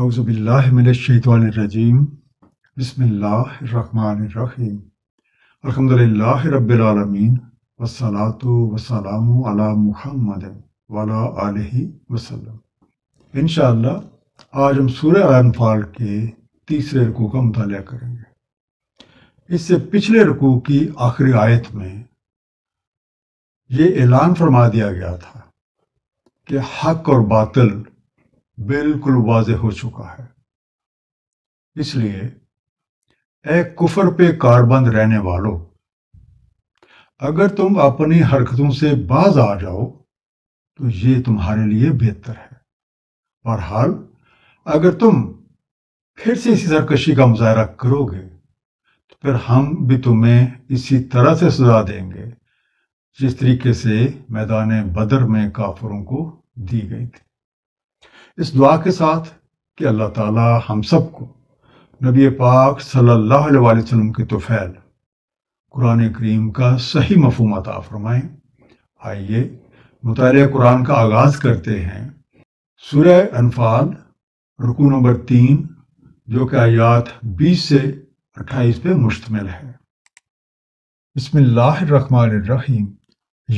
अउज़बिल्लिमिनशैतवानरजीम बसमीम अलहमदिल्ला रबालमीन वसलाम अला मुहमद वाला वसलम इन आज हम सूर्य अनफाल के तीसरे रकू का मताल करेंगे इससे पिछले रकू की आखिरी आयत में ये ऐलान फरमा दिया गया था कि हक और बातिल बिल्कुल वाज हो चुका है इसलिए एक कुफर पे कारबंद रहने वालों अगर तुम अपनी हरकतों से बाज आ जाओ तो ये तुम्हारे लिए बेहतर है बहरहाल अगर तुम फिर से इसी सरकशी का मुजाहरा करोगे तो फिर हम भी तुम्हें इसी तरह से सजा देंगे जिस तरीके से मैदान बदर में काफरों को दी गई थी इस दुआ के साथ कि अल्लाह ताला हम सबको नबी पाक सल्लल्लाहु अलैहि वसल्लम के तोफ़ैल कुरान करीम का सही मफहम अता फरमाएँ आइए मुतार कुरान का आगाज़ करते हैं सुरह अनफाल रुकू नंबर तीन जो कि आयात बीस से अट्ठाईस पे मुश्तमिल है रहीम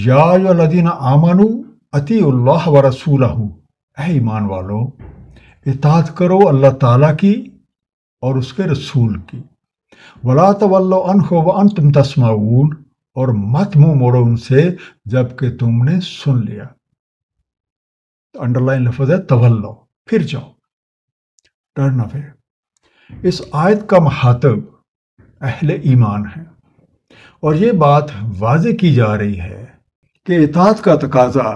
या आमनु अतील्ला व रसूल है ईमान वालों इतात करो अल्लाह ताला की और उसके रसूल की वला तवल्लो अनखो व अन तुम तस्माऊन और मत मुँह मोड़ो उनसे जबकि तुमने सुन लिया तो अंडरलाइन लफज है तवल्लो फिर जाओ टर्न अवे इस आयत का महातब अहल ईमान है और ये बात वाज की जा रही है कि इताद का तकाजा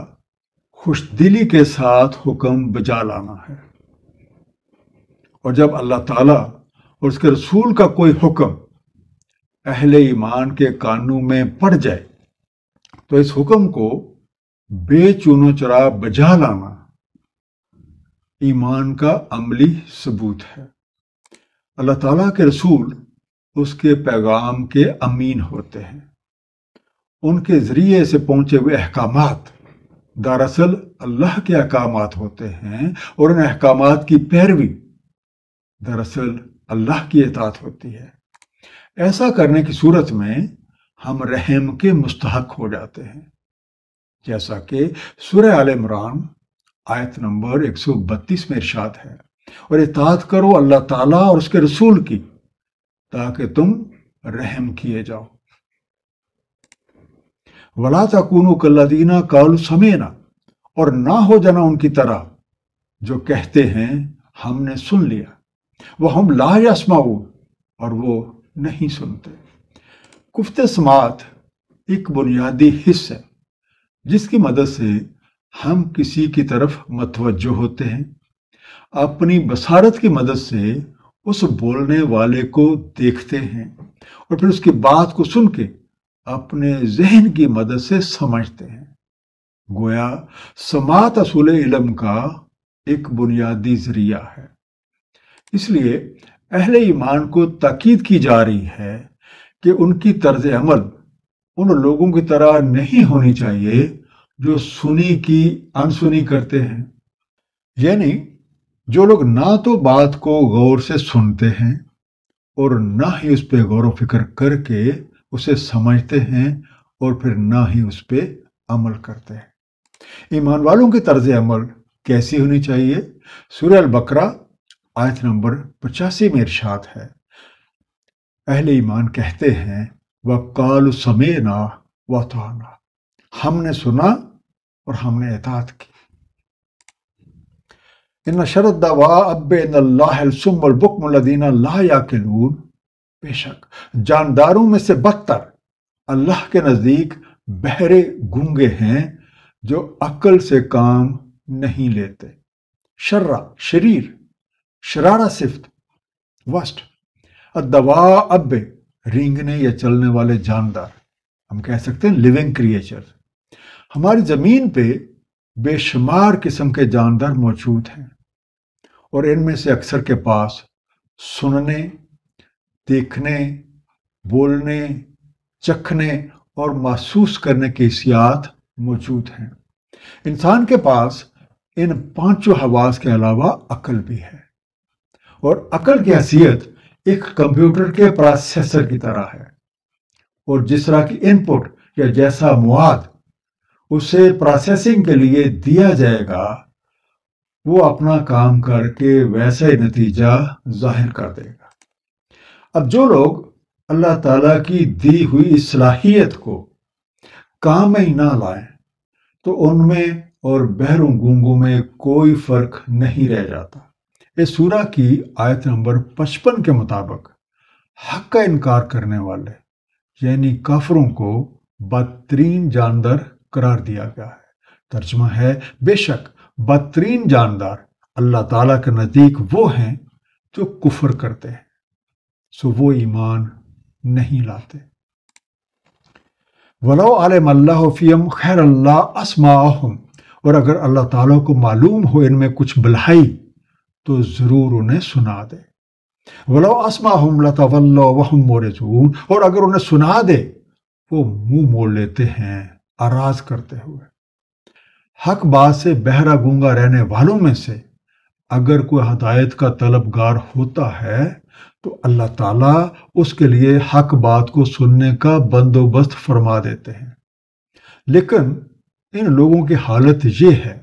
खुश दिली के साथ हुक्म बजा लाना है और जब अल्लाह ताला और उसके रसूल का कोई हुक्म अहले ईमान के कानों में पड़ जाए तो इस हुक्म को बेचुनो चरा बजा लाना ईमान का अमली सबूत है अल्लाह ताला के रसूल उसके पैगाम के अमीन होते हैं उनके ज़रिए से पहुंचे हुए अहकाम दरअसल अल्लाह के अहकाम होते हैं और उन अहकाम की पैरवी दरअसल अल्लाह की एतात होती है ऐसा करने की सूरत में हम रहम के मुस्तक हो जाते हैं जैसा कि सुर आल इमरान आयत नंबर 132 में इर्शाद है और एतात करो अल्लाह ताला और उसके रसूल की ताकि तुम रहम किए जाओ वला तकून कल्लादीना काल समेना और ना हो जाना उनकी तरह जो कहते हैं हमने सुन लिया वह हम ला यासमा और वो नहीं सुनते कुफ्त समात एक बुनियादी हिस्स है जिसकी मदद से हम किसी की तरफ मतवजो होते हैं अपनी बसारत की मदद से उस बोलने वाले को देखते हैं और फिर उसकी बात को सुन के अपने जहन की मदद से समझते हैं गोया समात असूल इलम का एक बुनियादी जरिया है इसलिए अहले ईमान को ताकीद की जा रही है कि उनकी तर्ज अमल उन लोगों की तरह नहीं होनी चाहिए जो सुनी की अनसुनी करते हैं यानी जो लोग ना तो बात को गौर से सुनते हैं और ना ही उस पर गौर वफिक्र फिक्र करके उसे समझते हैं और फिर ना ही उस पर अमल करते हैं ईमान वालों की तर्ज अमल कैसी होनी चाहिए सूर्य बकरा आयत नंबर पचासी में इर्शाद है अहले ईमान कहते हैं वह काल समय ना वह तो हमने सुना और हमने एहतात की इन शरद दवा अब बुकमदीना ला या के नून बेशक जानदारों में से बदतर अल्लाह के नज़दीक बहरे गुंगे हैं जो अक्ल से काम नहीं लेते शर्रा शरीर शरारा सिफ्त वस्ट अदवा अब रिंगने या चलने वाले जानदार हम कह सकते हैं लिविंग क्रिएचर हमारी ज़मीन पे बेशुमार किस्म के जानदार मौजूद हैं और इनमें से अक्सर के पास सुनने देखने बोलने चखने और महसूस करने की सियात मौजूद हैं इंसान के पास इन पांचों हवास के अलावा अकल भी है और अकल की हैसियत एक कंप्यूटर के प्रोसेसर की तरह है और जिस तरह की इनपुट या जैसा मुआद उसे प्रोसेसिंग के लिए दिया जाएगा वो अपना काम करके वैसा ही नतीजा जाहिर कर देगा अब जो लोग अल्लाह ताला की दी हुई सलाहियत को काम में ही ना लाएं तो उनमें और बहरों गूंगों में कोई फर्क नहीं रह जाता इस सूरा की आयत नंबर पचपन के मुताबिक हक का इनकार करने वाले यानी काफरों को बदतरीन जानदार करार दिया गया है तर्जमा है बेशक बदतरीन जानदार अल्लाह ताला के नज़दीक वो हैं जो कुफर करते हैं सो वो ईमान नहीं लाते वलो आलमल्लाफ़ीम खैर अल्लाह असमाहम और अगर अल्लाह ताला को मालूम हो इनमें कुछ भलाई तो ज़रूर उन्हें सुना दे वलो असमाहम लतवल्लो मोर मोरजून और अगर उन्हें सुना दे वो मुंह मोड़ लेते हैं आराज करते हुए हक बात से बहरा गूंगा रहने वालों में से अगर कोई हदायत का तलबगार होता है तो अल्लाह ताला उसके लिए हक बात को सुनने का बंदोबस्त फरमा देते हैं लेकिन इन लोगों की हालत ये है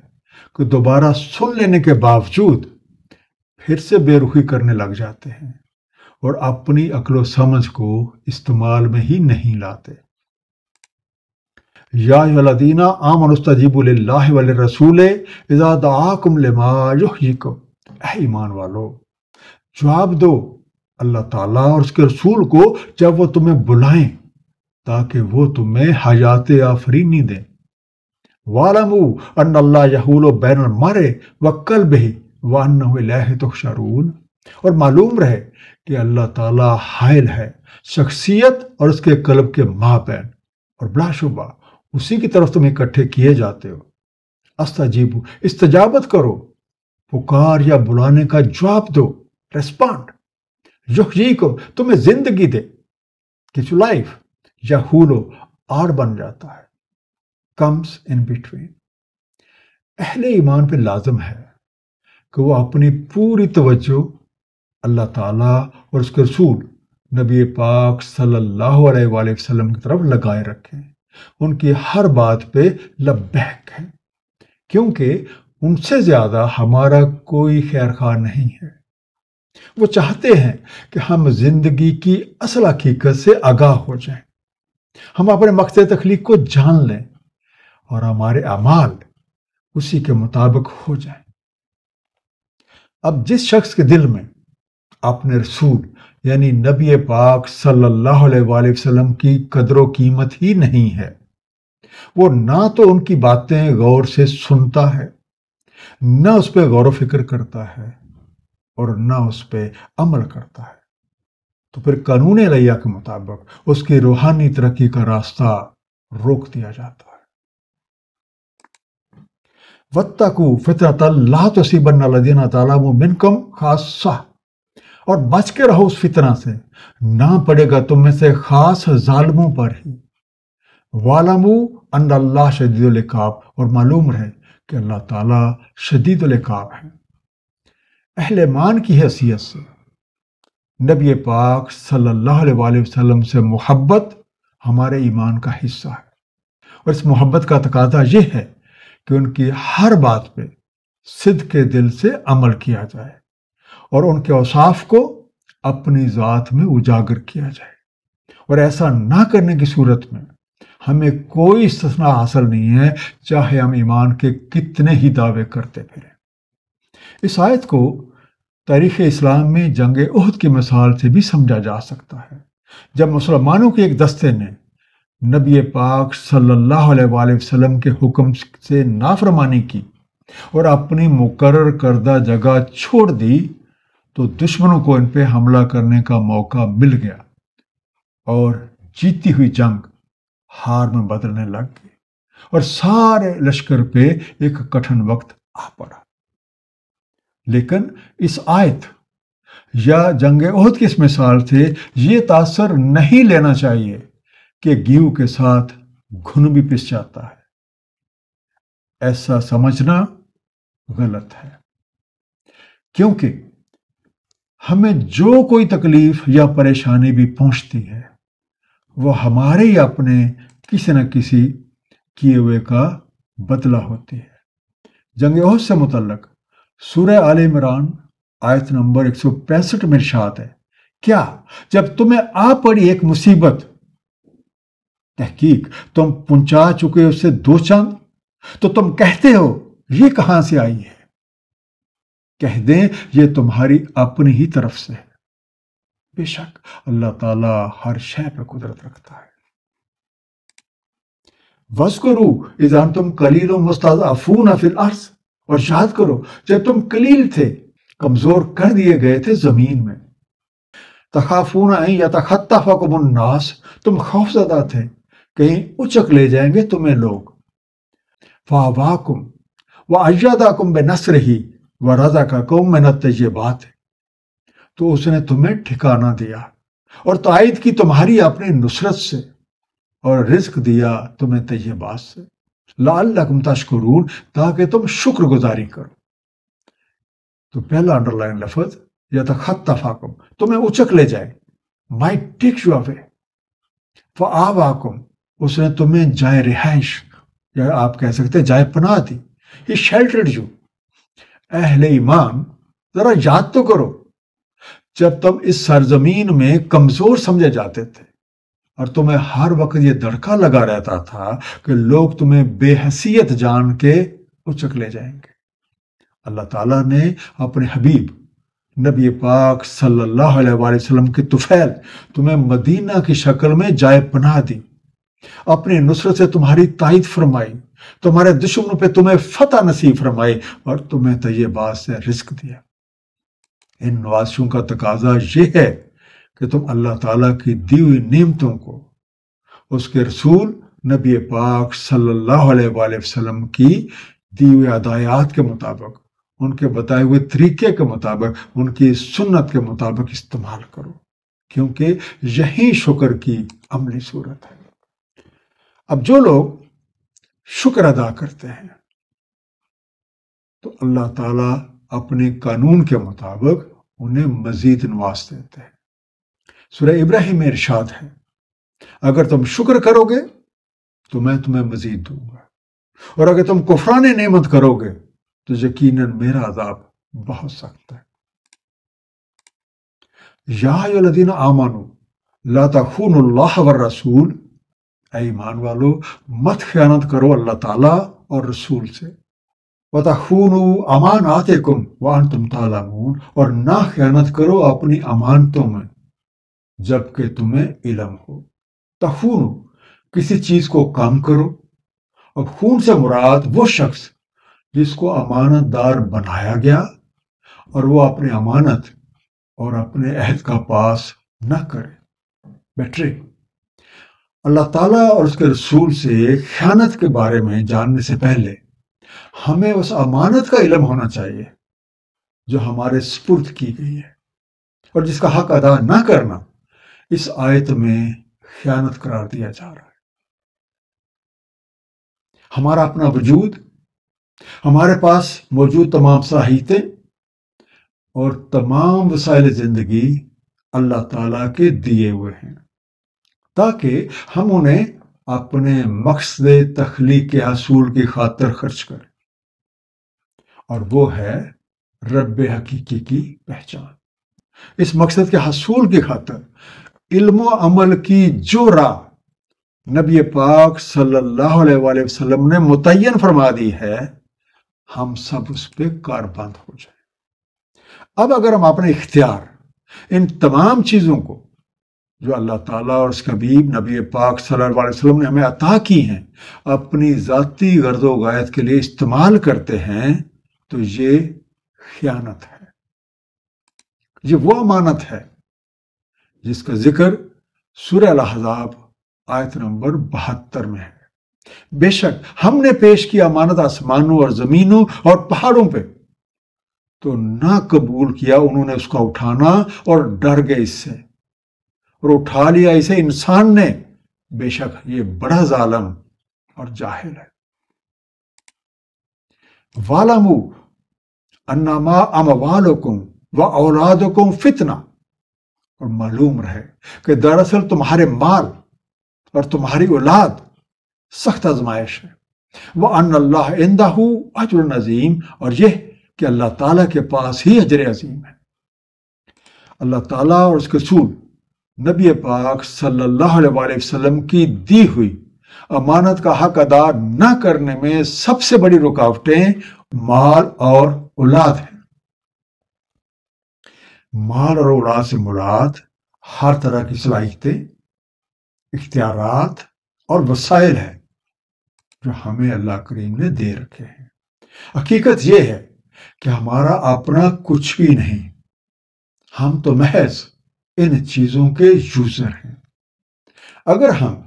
कि दोबारा सुन लेने के बावजूद फिर से बेरुखी करने लग जाते हैं और अपनी अकलो समझ को इस्तेमाल में ही नहीं लाते यादीना आमनस्तजीबुल्लाह वाले रसूल इजाद आकुम लेमा ईमान वालो जवाब दो अल्लाह ताला और उसके रसूल को जब वो तुम्हें बुलाएं ताकि वो तुम्हें हयात आफरीनी दें वालमू अनल्लाहूल बैन मारे वक्ल बही वान तुशारून और मालूम रहे कि अल्लाह ताला हायल है शख्सियत और उसके कलब के बहन और बलाशुबा उसी की तरफ तुम इकट्ठे किए जाते हो अस्ताजीबू इस्तजाबत करो पुकार या बुलाने का जवाब दो रेस्पॉन्ड को तुम्हें जिंदगी दे कि यू लाइफ या लो और बन जाता है कम्स इन बिटवीन अहले ईमान पे लाजम है कि वो अपनी पूरी तवज्जो अल्लाह ताला और उसके रसूल नबी पाक सल्लल्लाहु अलैहि वसल्लम की तरफ लगाए रखें उनकी हर बात पे लबैक है क्योंकि उनसे ज़्यादा हमारा कोई खैर खा नहीं है वो चाहते हैं कि हम जिंदगी की असल हकीकत से आगाह हो जाएं, हम अपने मकसद तखलीक को जान लें और हमारे अमाल उसी के मुताबिक हो जाएं। अब जिस शख्स के दिल में अपने रसूल यानी नबी पाक सल्लल्लाहु अलैहि वसल्लम की कदर कीमत ही नहीं है वो ना तो उनकी बातें गौर से सुनता है ना उस पर गौर फिक्र करता है और ना उस पर अमल करता है तो फिर कानून लैया के मुताबिक उसकी रूहानी तरक्की का रास्ता रोक दिया जाता है वत्तकू फितरत अल्लाह तसीबन लदीना तालाम बिनकम खास और बच के रहो उस फितना से ना पड़ेगा तुम में से खास जालमों पर ही वालमू अन शदीदुल्काब और मालूम रहे कि अल्लाह ताला शदीदुल्काब है अहले मान की हैसियत से नबी पाक सल्लल्लाहु अलैहि वसल्लम से मोहब्बत हमारे ईमान का हिस्सा है और इस मोहब्बत का तकाजा यह है कि उनकी हर बात पे सिद्ध के दिल से अमल किया जाए और उनके औसाफ को अपनी ज़ात में उजागर किया जाए और ऐसा ना करने की सूरत में हमें कोई इस्तना हासिल नहीं है चाहे हम ईमान के कितने ही दावे करते फिरें इस आयत को तारीख़ इस्लाम में जंग उहद की मिसाल से भी समझा जा सकता है जब मुसलमानों के एक दस्ते ने नबी पाक सल्लल्लाहु अलैहि वसल्लम के हुक्म से नाफरमानी की और अपनी मुकर करदा जगह छोड़ दी तो दुश्मनों को इन पर हमला करने का मौका मिल गया और जीती हुई जंग हार में बदलने लग गई और सारे लश्कर पे एक कठिन वक्त आ पड़ा लेकिन इस आयत या जंग ओहद की इस मिसाल से ये तासर नहीं लेना चाहिए कि गीव के साथ घुन भी पिस जाता है ऐसा समझना गलत है क्योंकि हमें जो कोई तकलीफ या परेशानी भी पहुंचती है वह हमारे ही अपने किसी न किसी किए हुए का बदला होती है जंग से मुतलक सूर्य आल इमरान आयत नंबर एक सौ पैंसठ में शाद है क्या जब तुम्हें आ पड़ी एक मुसीबत तहकीक तुम पहुंचा चुके उससे दो चांद तो तुम कहते हो ये कहां से आई है कह दें ये तुम्हारी अपनी ही तरफ से है बेशक अल्लाह ताला हर शय पर कुदरत रखता है वस्करू इजान तुम कलील मुस्ताजा फिल अर्स और याद करो जब तुम कलील थे कमजोर कर दिए गए थे जमीन में तखाफून आई या तखत्ता नास तुम खौफजदा थे कहीं उचक ले जाएंगे तुम्हें लोग फावाकुम व अजादाकुम बे नस ही व रजा का कुम में है तो उसने तुम्हें ठिकाना दिया और तायद की तुम्हारी अपनी नुसरत से और रिस्क दिया तुम्हें तयबात से लाल लकम तशकरून ताकि तुम शुक्रगुजारी करो तो पहला अंडरलाइन लफज या था तो खत तफाकुम तुम्हें उचक ले जाए माई टेक यू अवे आवाकुम उसने तुम्हें जाए रिहाइश या आप कह सकते जाए पनाह दी ही शेल्टर्ड यू अहले ईमान जरा याद तो करो जब तुम इस सरजमीन में कमजोर समझे जाते थे और तुम्हें हर वक्त ये धड़का लगा रहता था कि लोग तुम्हें बेहसीत जान के उचक ले जाएंगे अल्लाह ताला ने अपने हबीब नबी पाक सल्लल्लाहु अलैहि वसल्लम की तुफैल तुम्हें मदीना की शक्ल में जाय पना दी अपनी नुसरत से तुम्हारी ताइद फरमाई तुम्हारे दुश्मनों पे तुम्हें फतह नसीब फरमाई और तुम्हें तयबात से रिस्क दिया इन नवासियों का तकाजा यह है कि तुम अल्लाह ताला की दी हुई नियमतों को उसके रसूल नबी पाक सल्लल्लाहु अलैहि वसल्लम की दी हुई अदायात के मुताबिक उनके बताए हुए तरीके के मुताबिक उनकी सुन्नत के मुताबिक इस्तेमाल करो क्योंकि यही शुक्र की अमली सूरत है अब जो लोग शुक्र अदा करते हैं तो अल्लाह ताला अपने कानून के मुताबिक उन्हें मजीद नवाज देते हैं सुरह इब्राहिम में इर्शाद है अगर तुम शुक्र करोगे तो मैं तुम्हें मजीद दूंगा और अगर तुम कुफरान नेमत करोगे तो यकीनन मेरा अजाब बहुत सख्त है यादीन आमानो लाता खून व रसूल ऐमान वालो मत ख्यानत करो अल्लाह ताला और रसूल से वता खून अमान आते कुम वाहन तुम ताला और ना ख्यानत करो अपनी अमानतों में जबकि तुम्हें इलम हो तखून किसी चीज को कम करो और खून से मुराद वो शख्स जिसको अमानतदार बनाया गया और वो अपनी अमानत और अपने अहद का पास न करे बैटरी अल्लाह ताला और उसके रसूल से ख्यानत के बारे में जानने से पहले हमें उस अमानत का इलम होना चाहिए जो हमारे स्पुर्द की गई है और जिसका हक अदा ना करना इस आयत में ख्यानत करार दिया जा रहा है हमारा अपना वजूद हमारे पास मौजूद तमाम साहित्य और तमाम वसाइल जिंदगी अल्लाह ताला के दिए हुए हैं ताकि हम उन्हें अपने मकसद तखलीक के असूल की खातर खर्च करें और वो है रब हकीकी की पहचान इस मकसद के हसूल की खातर इल्मो अमल की जो राह नबी पाक सल्लल्लाहु अलैहि वसल्लम ने मुतन फरमा दी है हम सब उस पर कारबंद हो जाए अब अगर हम अपने इख्तियार इन तमाम चीज़ों को जो अल्लाह ताला और उसके हबीब नबी पाक सल्लल्लाहु अलैहि वसल्लम ने हमें अता की हैं अपनी ज़ाती गर्दो गायत के लिए इस्तेमाल करते हैं तो ये ख़यानत है ये वो अमानत है जिसका जिक्र सुरल आयत नंबर बहत्तर में है बेशक हमने पेश किया मानद आसमानों और जमीनों और पहाड़ों पे तो ना कबूल किया उन्होंने उसका उठाना और डर गए इससे और उठा लिया इसे इंसान ने बेशक ये बड़ा जालम और जाहिल है वालामू अन्नामा अमवालकुम व औलादकुम फितना और मालूम रहे कि दरअसल तुम्हारे माल और तुम्हारी औलाद सख्त आजमाइश है वह अन अल्लाह हूँ अजर नज़ीम और यह कि अल्लाह ताला के पास ही अजर अजीम है अल्लाह ताला और उसके सूल नबी पाक सल्लल्लाहु अलैहि वसल्लम की दी हुई अमानत का हक अदा न करने में सबसे बड़ी रुकावटें माल और औलाद है माल और औलाद से मुराद हर तरह की सलाहियतें इख्तियार और वसाइल हैं जो हमें अल्लाह करीम ने दे रखे हैं हकीकत यह है कि हमारा अपना कुछ भी नहीं हम तो महज इन चीज़ों के यूजर हैं अगर हम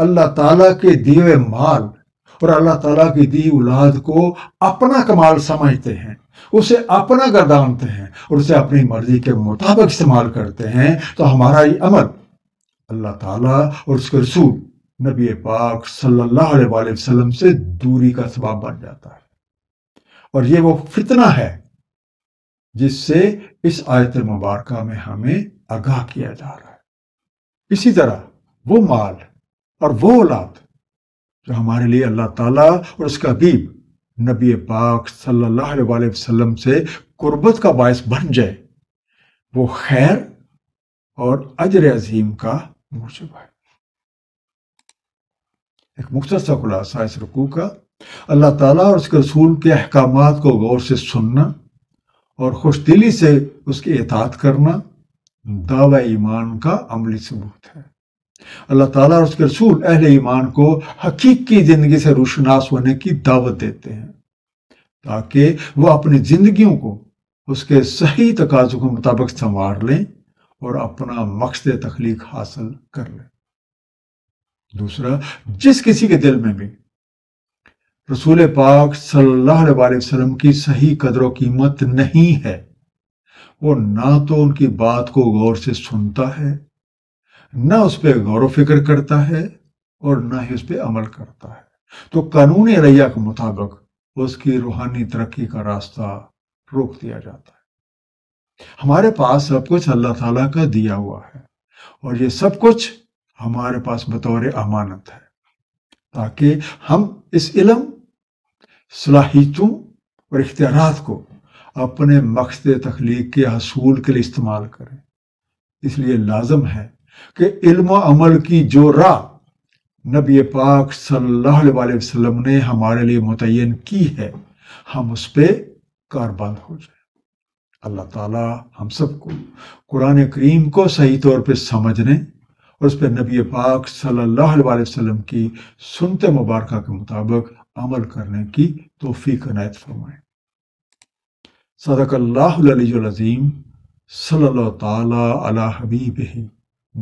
अल्लाह ताला के दिए माल और अल्लाह ताला की दी औलाद को अपना कमाल समझते हैं उसे अपना गर्दानते हैं और उसे अपनी मर्जी के मुताबिक इस्तेमाल करते हैं तो हमारा ये अमल अल्लाह ताला और उसके रसूल नबी पाक सल्लल्लाहु अलैहि वसल्लम से दूरी का सबाब बन जाता है और ये वो फितना है जिससे इस आयत मुबारक में हमें आगाह किया जा रहा है इसी तरह वो माल और वो औलाद जो हमारे लिए अल्लाह ताला और उसका हबीब नबी पाक सल्लल्लाहु अलैहि वसल्लम से कुर्बत का बायस बन जाए वो खैर और अजर अजीम का मूजब है एक मुख्तसा खुलासा इस रुकू का अल्लाह ताला और उसके रसूल के अहकाम को गौर से सुनना और खुश दिली से उसकी इतात करना दावा ईमान का अमली सबूत है अल्लाह ताला और उसके रसूल अहल ईमान को हकीकी ज़िंदगी से रोशनास होने की दावत देते हैं ताकि वह अपनी ज़िंदगियों को उसके सही तकाजों के मुताबिक संवार लें और अपना मकसद तख्लीक हासिल कर लें दूसरा जिस किसी के दिल में भी रसूल पाक सल्लल्लाहु अलैहि वसल्लम की सही कदर व कीमत नहीं है वो ना तो उनकी बात को गौर से सुनता है ना उस पर गौर फिक्र करता है और ना ही उस पर अमल करता है तो कानून रैया के मुताबिक उसकी रूहानी तरक्की का रास्ता रोक दिया जाता है हमारे पास सब कुछ अल्लाह ताला का दिया हुआ है और ये सब कुछ हमारे पास बतौर अमानत है ताकि हम इस इलम सलाहितों और इख्तियार को अपने मकसद तख्लीक के हसूल के लिए इस्तेमाल करें इसलिए लाजम है कि इल्म अमल की जो राह नबी पाक सल्लल्लाहु अलैहि वसल्लम ने हमारे लिए मुतन की है हम उस पर कारबंद हो जाए अल्लाह ताला हम सबको कुरान करीम को सही तौर पे समझने और उस पर नबी पाक सल्लल्लाहु अलैहि वसल्लम की सुनते मुबारक के मुताबिक अमल करने की तोहफी कनायत फरमाए सदक अल्लाजीम सल्ला तला हबीब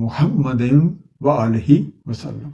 محمد وآله وسلم